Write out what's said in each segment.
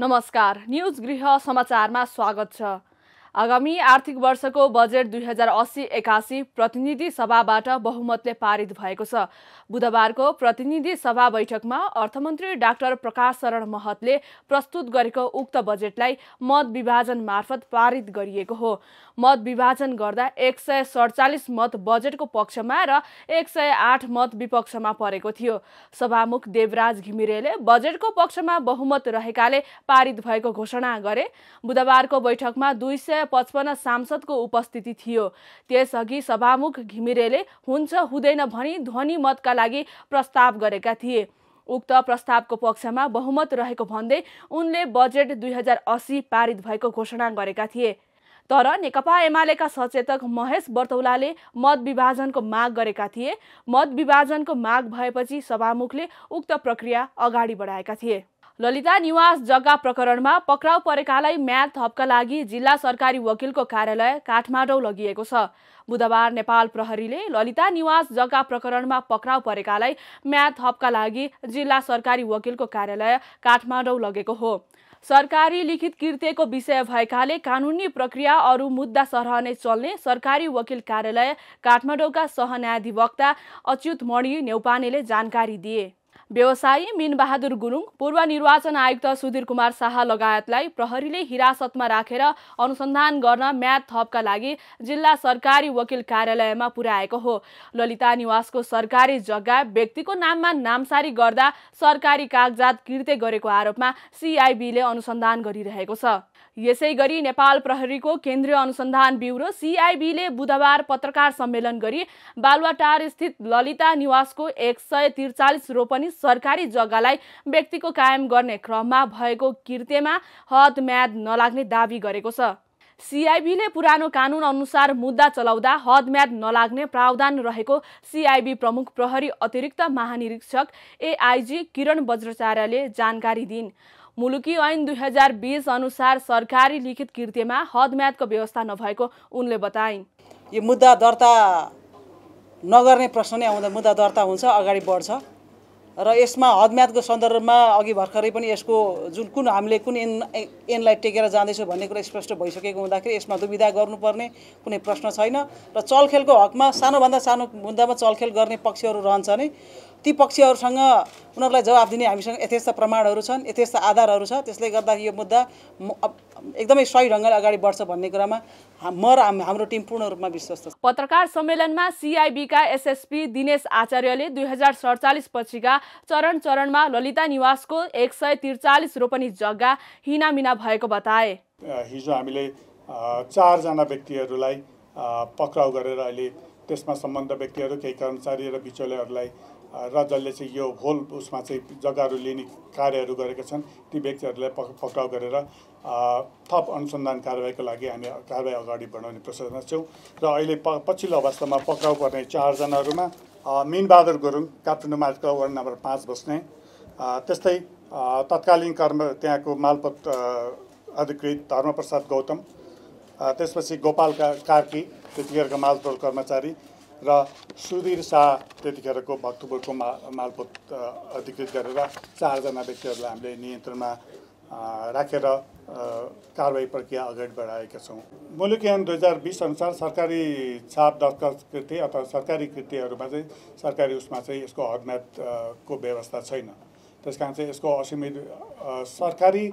नमस्कार न्युज गृह समाचारमा स्वागत छ आगामी आर्थिक वर्षको बजेट दुई हजार अस्सी एकासी प्रतिनिधि सभाबाट बहुमतले पारित भएको छ बुधबारको प्रतिनिधि सभा बैठकमा अर्थमन्त्री डाक्टर प्रकाश शरण महतले प्रस्तुत गरेको उक्त बजेटलाई मत विभाजन मार्फत पारित गरिएको हो मत विभाजन गर्दा एक सय सडचालिस मत बजेटको पक्षमा र एक सय आठ मत विपक्षमा परेको थियो सभामुख देवराज घिमिरेले बजेटको पक्षमा बहुमत रहेकाले पारित भएको घोषणा गरे बुधबारको बैठकमा दुई सय पचपन्न सांसदको उपस्थिति थियो त्यसअघि सभामुख घिमिरेले हुन्छ हुँदैन भनी ध्वनि मतका लागि प्रस्ताव गरेका थिए उक्त प्रस्तावको पक्षमा बहुमत रहेको भन्दै उनले बजेट दुई हजार असी पारित भएको घोषणा गरेका थिए तर नेकपा एमालेका सचेतक महेश बर्तौलाले मत विभाजनको माग गरेका थिए मत विभाजनको माग भएपछि सभामुखले उक्त प्रक्रिया अगाडि बढाएका थिए ललिता निवास जग्गा प्रकरणमा पक्राउ परेकालाई म्याद थपका लागि जिल्ला सरकारी वकिलको कार्यालय काठमाडौँ लगिएको छ बुधबार नेपाल प्रहरीले ललिता निवास जग्गा प्रकरणमा पक्राउ परेकालाई म्याद थपका लागि जिल्ला सरकारी वकिलको कार्यालय काठमाडौँ लगेको हो सरकारी लिखित कृत्यको विषय भएकाले कानुनी प्रक्रिया अरू मुद्दा सरहने चल्ने सरकारी वकिल कार्यालय काठमाडौँका सहन्याधिवक्ता अच्युत मणि नेौपानेले जानकारी दिए व्यवसायी मिनबहादुर गुरुङ पूर्व निर्वाचन आयुक्त सुधीर कुमार शाह लगायतलाई प्रहरीले हिरासतमा राखेर अनुसन्धान गर्न म्याद थपका लागि जिल्ला सरकारी वकिल कार्यालयमा पुर्याएको हो ललिता निवासको सरकारी जग्गा व्यक्तिको नाममा नामसारी गर्दा सरकारी कागजात किर्ते गरेको आरोपमा सिआइबीले अनुसन्धान गरिरहेको छ यसै गरी नेपाल प्रहरीको केन्द्रीय अनुसन्धान ब्युरो सिआइबीले बुधबार पत्रकार सम्मेलन गरी बालुवाटार स्थित ललिता निवासको एक सय त्रिचालिस रोपनी सरकारी जग्गालाई व्यक्तिको कायम गर्ने क्रममा भएको कृत्यमा हद म्याद नलाग्ने दावी गरेको छ सिआइबीले पुरानो कानुन अनुसार मुद्दा चलाउँदा हदम्याद नलाग्ने प्रावधान रहेको सिआइबी प्रमुख प्रहरी अतिरिक्त महानिरीक्षक एआइजी किरण वज्राचार्यले जानकारी दिइन् मुलुकी ऐन दुई हजार बिस अनुसार सरकारी लिखित कृत्यमा हदम्यादको व्यवस्था नभएको उनले बताइन् यो मुद्दा दर्ता नगर्ने प्रश्न नै आउँदा मुद्दा दर्ता हुन्छ अगाडि बढ्छ र यसमा हदम्यादको सन्दर्भमा अघि भर्खरै पनि यसको जुन कुन हामीले कुन एन एनलाई टेकेर जाँदैछौँ भन्ने कुरा स्पष्ट भइसकेको हुँदाखेरि यसमा दुविधा गर्नुपर्ने कुनै प्रश्न छैन र चलखेलको हकमा सानोभन्दा सानो मुद्दामा चलखेल गर्ने पक्षहरू रहन्छ नै ती पक्षहरूसँग उनीहरूलाई जवाब दिने हामीसँग यथेष्ट प्रमाणहरू छन् यथेष्ट आधारहरू छ त्यसले गर्दा यो मुद्दा एकदमै सही ढङ्गले अगाडि बढ्छ भन्ने कुरामा म र हाम्रो टिम पूर्ण रूपमा विश्वस्त छ पत्रकार सम्मेलनमा सिआइबीका एसएसपी दिनेश आचार्यले दुई हजार सडचालिस पछिका चरण चरणमा ललिता निवासको एक सय त्रिचालिस रोपनी जग्गा हिनामिना भएको बताए हिजो हामीले चारजना व्यक्तिहरूलाई पक्राउ गरेर अहिले त्यसमा सम्बन्ध व्यक्तिहरू केही कर्मचारी र बिचौलेहरूलाई र जसले चाहिँ यो होल उसमा चाहिँ जग्गाहरू लिने कार्यहरू गरेका छन् ती व्यक्तिहरूलाई पक पक्राउ गरेर थप अनुसन्धान कारवाहीको लागि हामी कारवाही अगाडि बढाउने प्रोसेसमा छौँ र अहिले प पछिल्लो अवस्थामा पक्राउ पर्ने चारजनाहरूमा मिनबहादुर गुरुङ काठमाडौँ मार्गको वार्ड नम्बर पाँच बस्ने त्यस्तै तत्कालीन कर्म त्यहाँको मालपत अधिकृत धर्मप्रसाद गौतम त्यसपछि गोपालका कार्की त्यतिखेरका मालतोल कर्मचारी र सुधीर शाह त्यतिखेरको भक्तपुरको मा मालपोत अधिकृत गरेर चारजना व्यक्तिहरूलाई हामीले नियन्त्रणमा राखेर रा, कारवाही प्रक्रिया अगाडि बढाएका छौँ मुलुकयान दुई हजार बिस अनुसार सरकारी छाप दस्तखत कृति अथवा सरकारी कृतिहरूमा चाहिँ सरकारी उसमा चाहिँ यसको हदम्यातको व्यवस्था छैन त्यस कारण चाहिँ यसको असीमित सरकारी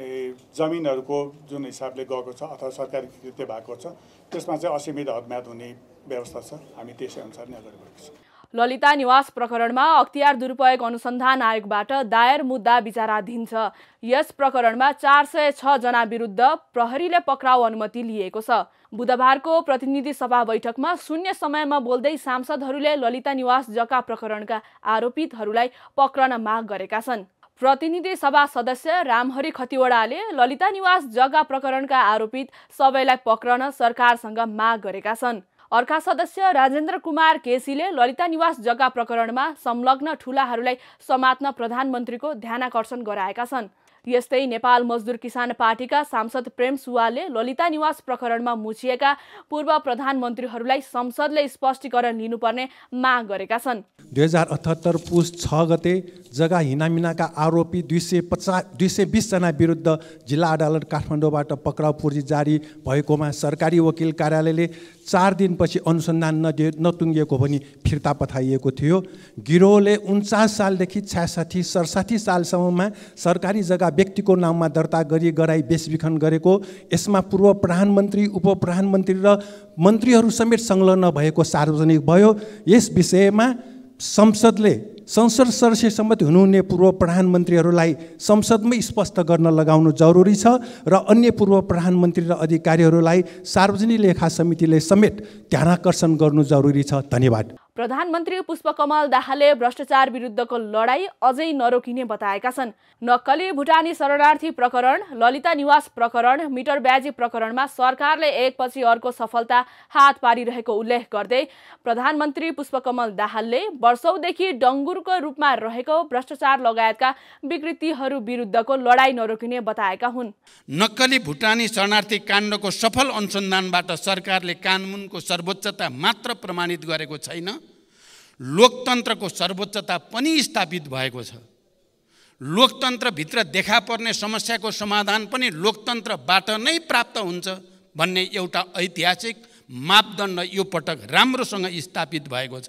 जमिनहरूको जुन हिसाबले गएको छ अथवा सरकारी कृत्य भएको छ त्यसमा चाहिँ असीमित हदम्याद हुने व्यवस्था छ हामी त्यसै अनुसार नै अगाडि बढेको छौँ ललिता निवास प्रकरणमा अख्तियार दुरुपयोग अनुसन्धान आयोगबाट दायर मुद्दा विचाराधीन छ यस प्रकरणमा चार सय छ जना विरुद्ध प्रहरीले पक्राउ अनुमति लिएको छ बुधबारको प्रतिनिधि सभा बैठकमा शून्य समयमा बोल्दै सांसदहरूले ललिता निवास जग्गा प्रकरणका आरोपितहरूलाई पक्रन माग गरेका छन् प्रतिनिधि सभा सदस्य रामहरि खतिवडाले ललिता निवास जग्गा प्रकरणका आरोपित सबैलाई पक्रन सरकारसँग माग गरेका छन् अर्का सदस्य राजेन्द्र कुमार केसीले ललिता निवास जग्गा प्रकरणमा संलग्न ठुलाहरूलाई समात्न प्रधानमन्त्रीको ध्यानाकर्षण गराएका छन् यस्तै नेपाल मजदुर किसान पार्टीका सांसद प्रेम सुवालले ललिता निवास प्रकरणमा मुछिएका पूर्व प्रधानमन्त्रीहरूलाई संसदले स्पष्टीकरण लिनुपर्ने माग गरेका छन् दुई हजार अठहत्तर पुस छ गते जग्गा हिनामिनाका आरोपी दुई सय पचास दुई सय बिसजना विरुद्ध जिल्ला अदालत काठमाडौँबाट पक्राउ पूर्जी जारी भएकोमा सरकारी वकिल कार्यालयले चार दिनपछि अनुसन्धान नदिए नतुङ्गिएको पनि फिर्ता पठाइएको थियो गिरोहले उन्चास सालदेखि छ्यासाठी सडसाठी सालसम्ममा सरकारी जग्गा व्यक्तिको नाममा दर्ता गरी गराई बेचबिखन गरेको यसमा पूर्व प्रधानमन्त्री उप प्रधानमन्त्री र मन्त्रीहरू समेत संलग्न भएको सार्वजनिक भयो यस विषयमा संसदले संसद सदस्य सम्मति हुनुहुने पूर्व प्रधानमन्त्रीहरूलाई संसदमै स्पष्ट गर्न लगाउनु जरुरी छ र अन्य पूर्व प्रधानमन्त्री र अधिकारीहरूलाई सार्वजनिक लेखा समितिले समेत ध्यानाकर्षण गर्नु जरुरी छ धन्यवाद प्रधानमन्त्री पुष्पकमल दाहालले भ्रष्टाचार विरुद्धको लडाई अझै नरोकिने बताएका छन् नक्कली भुटानी शरणार्थी प्रकरण ललिता निवास प्रकरण मिटर ब्याजी प्रकरणमा सरकारले एकपछि अर्को सफलता हात पारिरहेको उल्लेख गर्दै प्रधानमन्त्री पुष्पकमल दाहालले वर्षौदेखि डङ्गुरको रूपमा रहेको भ्रष्टाचार लगायतका विकृतिहरू विरुद्धको लडाई नरोकिने बताएका हुन् नक्कली भुटानी शरणार्थी काण्डको सफल अनुसन्धानबाट सरकारले कानुनको सर्वोच्चता मात्र प्रमाणित गरेको छैन लोकतन्त्रको सर्वोच्चता पनि स्थापित भएको छ लोकतन्त्रभित्र देखा पर्ने समस्याको समाधान पनि लोकतन्त्रबाट नै प्राप्त हुन्छ भन्ने एउटा ऐतिहासिक मापदण्ड यो पटक राम्रोसँग स्थापित भएको छ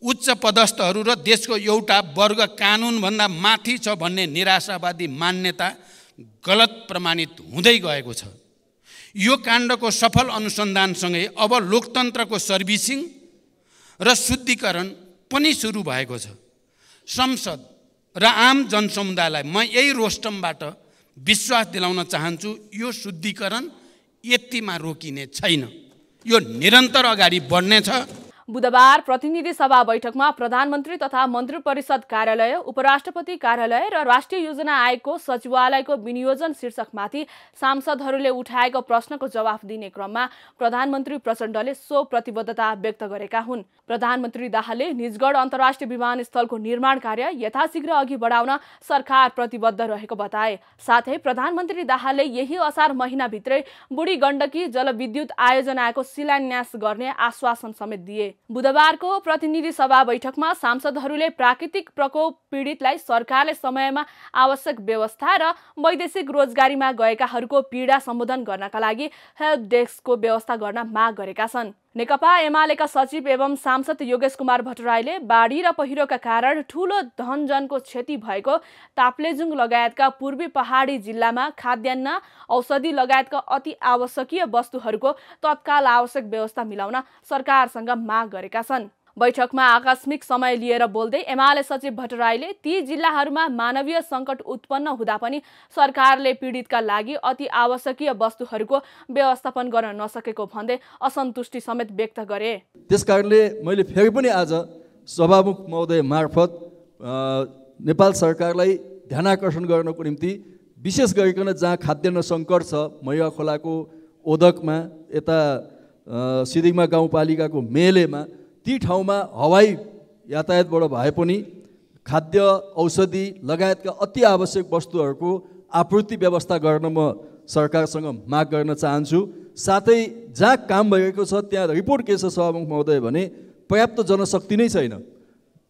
उच्च पदस्थहरू र देशको एउटा वर्ग कानुनभन्दा माथि छ भन्ने निराशावादी मान्यता गलत प्रमाणित हुँदै गएको छ यो काण्डको सफल अनुसन्धानसँगै अब लोकतन्त्रको सर्भिसिङ र शुद्धिकरण पनि सुरु भएको छ संसद र आम जनसमुदायलाई म यही रोस्टमबाट विश्वास दिलाउन चाहन्छु यो शुद्धिकरण यतिमा रोकिने छैन यो निरन्तर अगाडि बढ्नेछ बुधबार प्रतिनिधि सभा बैठकमा प्रधानमन्त्री तथा मन्त्री परिषद कार्यालय उपराष्ट्रपति कार्यालय र राष्ट्रिय योजना आयोगको सचिवालयको विनियोजन शीर्षकमाथि सांसदहरूले उठाएको प्रश्नको जवाफ दिने क्रममा प्रधानमन्त्री प्रचण्डले सो प्रतिबद्धता व्यक्त गरेका हुन् प्रधानमन्त्री दाहालले निजगढ अन्तर्राष्ट्रिय विमानस्थलको निर्माण कार्य यथाशीघ्र अघि बढाउन सरकार प्रतिबद्ध रहेको बताए साथै प्रधानमन्त्री दाहालले यही असार महिनाभित्रै बुढी गण्डकी जलविद्युत आयोजनाको शिलान्यास गर्ने आश्वासन समेत दिए बुधबारको प्रतिनिधि सभा बैठकमा सांसदहरूले प्राकृतिक प्रकोप पीडितलाई सरकारले समयमा आवश्यक व्यवस्था र वैदेशिक रोजगारीमा गएकाहरूको पीडा सम्बोधन गर्नका लागि हेल्प डेस्कको व्यवस्था गर्न माग गरेका छन् नेकपा एमालेका सचिव एवं सांसद योगेश कुमार भट्टराईले बाढी र पहिरोका कारण ठूलो धनजनको क्षति भएको ताप्लेजुङ लगायतका पूर्वी पहाडी जिल्लामा खाद्यान्न औषधि लगायतका अति आवश्यकीय वस्तुहरूको तत्काल आवश्यक व्यवस्था मिलाउन सरकारसँग माग गरेका छन् बैठकमा आकस्मिक समय लिएर बोल्दै एमाले सचिव भट्टराईले ती जिल्लाहरूमा मानवीय सङ्कट उत्पन्न हुँदा पनि सरकारले पीडितका लागि अति आवश्यकीय वस्तुहरूको व्यवस्थापन गर्न नसकेको भन्दै असन्तुष्टि समेत व्यक्त गरे त्यसकारणले मैले फेरि पनि आज सभामुख महोदय मार्फत नेपाल सरकारलाई ध्यान आकर्षण गर्नको निम्ति विशेष गरिकन जहाँ खाद्यान्न सङ्कट छ मैया खोलाको ओदकमा यता सिदिङमा गाउँपालिकाको मेलेमा ती ठाउँमा हवाई यातायातबाट भए पनि खाद्य औषधि लगायतका अति आवश्यक वस्तुहरूको आपूर्ति व्यवस्था गर्न म सरकारसँग माग गर्न चाहन्छु साथै जहाँ काम भएको छ त्यहाँ रिपोर्ट के छ सभामुख महोदय भने पर्याप्त जनशक्ति नै छैन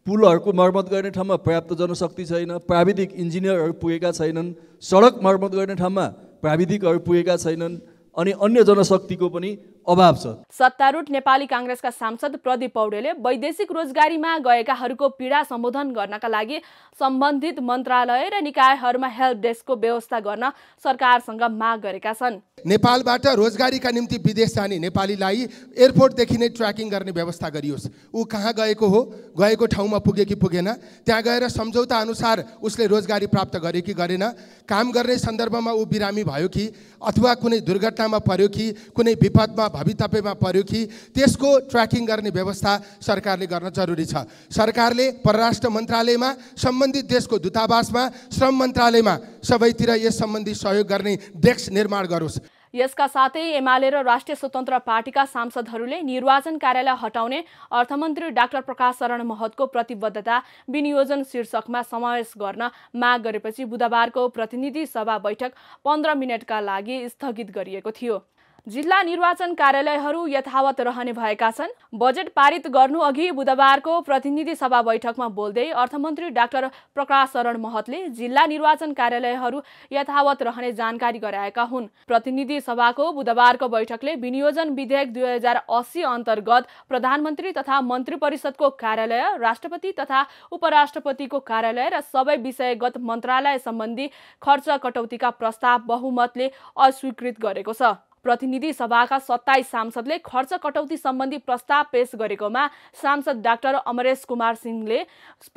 पुलहरूको मर्मत गर्ने ठाउँमा पर्याप्त जनशक्ति छैन प्राविधिक इन्जिनियरहरू पुगेका छैनन् सडक मर्मत गर्ने ठाउँमा प्राविधिकहरू पुगेका छैनन् अनि अन्य जनशक्तिको पनि अभाव छ सत्तारूढ नेपाली काङ्ग्रेसका सांसद प्रदीप पौडेलले वैदेशिक रोजगारीमा गएकाहरूको पीडा सम्बोधन गर्नका लागि सम्बन्धित मन्त्रालय र निकायहरूमा हेल्प डेस्कको व्यवस्था गर्न सरकारसँग माग गरेका छन् नेपालबाट रोजगारीका निम्ति विदेश जाने नेपालीलाई एयरपोर्टदेखि नै ट्र्याकिङ गर्ने व्यवस्था गरियोस् ऊ कहाँ गएको हो गएको ठाउँमा पुगे कि पुगेन त्यहाँ गएर सम्झौता अनुसार उसले रोजगारी प्राप्त गरे कि गरेन काम गर्ने सन्दर्भमा ऊ बिरामी भयो कि अथवा कुनै दुर्घटनामा पर्यो कि कुनै विपदमा भवितव्यमा पर्यो कि त्यसको ट्र्याकिङ गर्ने व्यवस्था सरकारले गर्न जरुरी छ सरकारले परराष्ट्र मन्त्रालयमा सम्बन्धित देशको दूतावासमा श्रम मन्त्रालयमा सबैतिर यस सम्बन्धी सहयोग गर्ने डेस्क निर्माण गरोस् यसका साथै एमाले र राष्ट्रिय स्वतन्त्र पार्टीका सांसदहरूले निर्वाचन कार्यालय हटाउने अर्थमन्त्री डाक्टर प्रकाश शरण महतको प्रतिबद्धता विनियोजन शीर्षकमा समावेश गर्न माग गरेपछि बुधबारको प्रतिनिधि सभा बैठक पन्ध्र मिनटका लागि स्थगित गरिएको थियो जिल्ला निर्वाचन कार्यालयहरू यथावत रहने भएका छन् बजेट पारित गर्नु अघि बुधबारको प्रतिनिधि सभा बैठकमा बोल्दै अर्थमन्त्री डाक्टर प्रकाश शरण महतले जिल्ला निर्वाचन कार्यालयहरू यथावत रहने जानकारी गराएका हुन् प्रतिनिधि सभाको बुधबारको बैठकले विनियोजन विधेयक दुई हजार अस्सी अन्तर्गत प्रधानमन्त्री तथा मन्त्री परिषदको कार्यालय राष्ट्रपति तथा उपराष्ट्रपतिको कार्यालय र सबै विषयगत मन्त्रालय सम्बन्धी खर्च कटौतीका प्रस्ताव बहुमतले अस्वीकृत गरेको छ प्रतिनिधि सभाका सत्ताइस सांसदले खर्च कटौती सम्बन्धी प्रस्ताव पेश गरेकोमा सांसद डाक्टर अमरेश कुमार सिंहले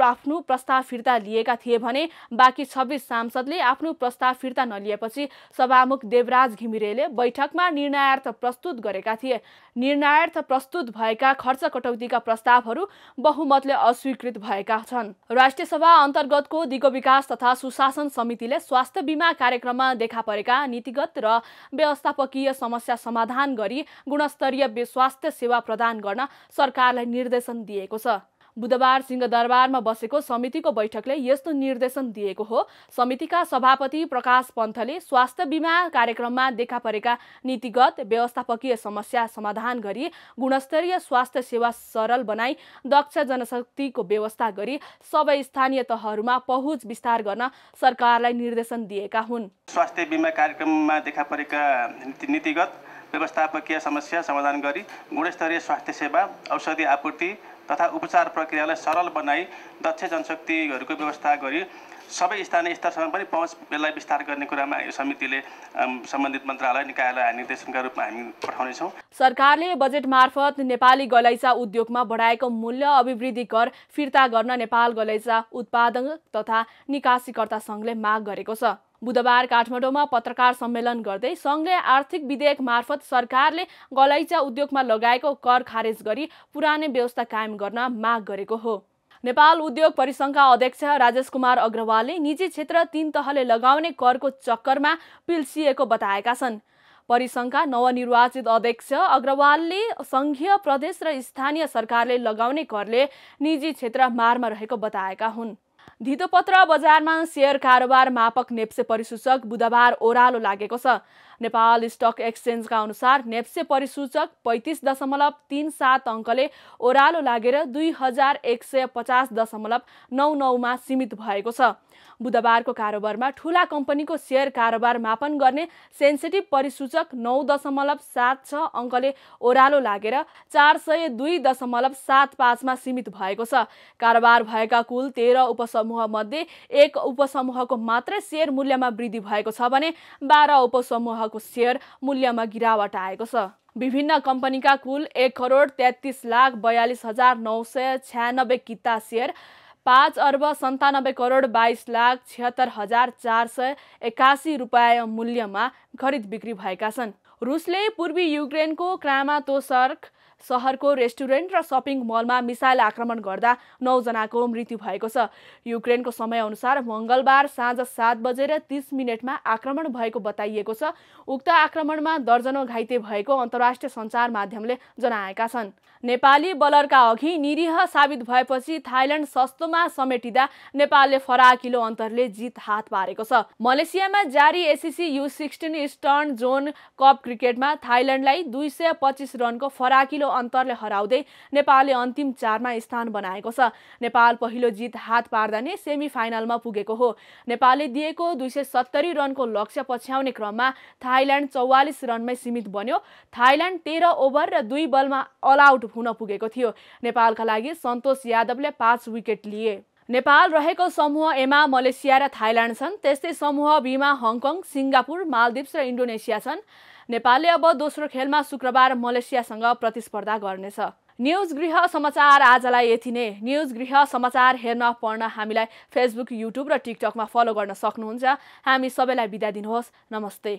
आफ्नो प्रस्ताव फिर्ता लिएका थिए भने बाँकी छब्बिस सांसदले आफ्नो प्रस्ताव फिर्ता नलिएपछि सभामुख देवराज घिमिरेले बैठकमा निर्णयार्थ प्रस्तुत गरेका थिए निर्णायर्थ प्रस्तुत भएका खर्च कटौतीका प्रस्तावहरू बहुमतले अस्वीकृत भएका छन् राष्ट्रिय सभा अन्तर्गतको दिगो विकास तथा सुशासन समितिले स्वास्थ्य बिमा कार्यक्रममा देखा परेका नीतिगत र व्यवस्थापकीय समस्या समाधान गरी गुणस्तरीय स्वास्थ्य सेवा प्रदान गर्न सरकारलाई निर्देशन दिएको छ बुधबार सिंहदरबारमा बसेको समितिको बैठकले यस्तो निर्देशन दिएको हो समितिका सभापति प्रकाश पन्थले स्वास्थ्य बिमा कार्यक्रममा देखा परेका नीतिगत व्यवस्थापकीय समस्या समाधान गरी गुणस्तरीय स्वास्थ्य सेवा सरल बनाई दक्ष जनशक्तिको व्यवस्था गरी सबै स्थानीय तहहरूमा पहुँच विस्तार गर्न सरकारलाई निर्देशन दिएका हुन् स्वास्थ्य बिमा कार्यक्रममा देखा परेका नीतिगत व्यवस्थापकीय समस्या समाधान गरी गुणस्तरीय स्वास्थ्य सेवा औषधि आपूर्ति तथा उपचार प्रक्रियालाई सरल बनाई दक्ष जनशक्तिहरूको व्यवस्था गरी सबै स्थानीय स्तरसम्म पनि पहुँच यसलाई विस्तार गर्ने कुरामा यो समितिले सम्बन्धित मन्त्रालय निकायलाई निर्देशनका रूपमा हामी पठाउनेछौँ सरकारले बजेट मार्फत नेपाली गलैँचा उद्योगमा बढाएको मूल्य अभिवृद्धि कर फिर्ता गर्न नेपाल गलैँचा उत्पादक तथा निकासीकर्ता सङ्घले माग गरेको छ बुधबार काठमाडौँमा पत्रकार सम्मेलन गर्दै सङ्घले आर्थिक विधेयक मार्फत सरकारले गलैचा उद्योगमा लगाएको कर खारेज गरी पुरानै व्यवस्था कायम गर्न माग गरेको हो नेपाल उद्योग परिसङ्घका अध्यक्ष राजेश कुमार अग्रवालले निजी क्षेत्र तीन तहले लगाउने करको चक्करमा पिल्सिएको बताएका छन् परिसङ्घका नवनिर्वाचित अध्यक्ष अग्रवालले सङ्घीय प्रदेश र स्थानीय सरकारले लगाउने करले निजी क्षेत्र मारमा रहेको बताएका हुन् धितोपत्र बजारमा सेयर कारोबार मापक नेप्से परिसूचक बुधबार ओह्रालो लागेको छ नेपाल स्टक एक्सचेन्जका अनुसार नेप्से परिसूचक पैँतिस दशमलव तिन सात अङ्कले ओह्रालो लागेर दुई हजार एक सय पचास दशमलव नौ नौमा सीमित भएको छ बुधबारको कारोबारमा ठुला कम्पनीको सेयर कारोबार मापन गर्ने सेन्सिटिभ परिसूचक नौ दशमलव सात छ अङ्कले ओह्रालो लागेर चार सय दुई दशमलव सात पाँचमा सीमित भएको छ कारोबार भएका कुल तेह्र उपसमूहमध्ये एक उपसमूहको मात्रै सेयर मूल्यमा वृद्धि भएको छ भने बाह्र उपसमूह प्रवाहको सेयर मूल्यमा गिरावट आएको छ विभिन्न कम्पनीका कुल एक करोड तेत्तिस लाख बयालिस हजार नौ सय छ्यानब्बे किता सेयर पाँच अर्ब सन्तानब्बे करोड बाइस लाख छिहत्तर हजार चार सय एक्कासी रुपियाँ मूल्यमा खरिद बिक्री भएका छन् रुसले पूर्वी युक्रेनको क्रामातोसर्क सहरको रेस्टुरेन्ट र सपिङ मलमा मिसाइल आक्रमण गर्दा नौजनाको मृत्यु भएको छ युक्रेनको समयअनुसार मङ्गलबार साँझ सात बजेर तिस मिनटमा आक्रमण भएको बताइएको छ उक्त आक्रमणमा दर्जनौ घाइते भएको अन्तर्राष्ट्रिय सञ्चार माध्यमले जनाएका छन् नेपाली बलरका अघि निरीह साबित भएपछि थाइल्याण्ड सस्तोमा समेटिँदा नेपालले फराकिलो अन्तरले जित हात पारेको छ मलेसियामा जारी ACC U sixteen eastern zone cup क्रिकेटमा थाइल्याण्डलाई दुई सय पच्चिस रनको फराकिलो अन्तरले हराउँदै नेपालले अन्तिम चारमा स्थान बनाएको छ नेपाल पहिलो जित हात पार्दा नै सेमी फाइनलमा पुगेको हो नेपालले दिएको दुई सय सत्तरी रनको लक्ष्य पछ्याउने क्रममा थाइल्याण्ड चौवालिस रनमै सीमित बन्यो थाइल्याण्ड तेह्र ओभर र दुई बलमा अल आउट हुन पुगेको थियो नेपालका लागि सन्तोष यादवले पाँच विकेट लिए नेपाल रहेको समूह एमा मलेसिया र थाइल्यान्ड छन् त्यस्तै समूह बीमा हङकङ सिङ्गापुर मालदिप्स र इन्डोनेसिया छन् नेपालले अब दोस्रो खेलमा शुक्रबार मलेसियासँग प्रतिस्पर्धा गर्नेछ न्युज गृह समाचार आजलाई यति नै न्युज गृह समाचार हेर्न पढ्न हामीलाई फेसबुक युट्युब र टिकटकमा फलो गर्न सक्नुहुन्छ हामी सबैलाई बिदा दिनुहोस् नमस्ते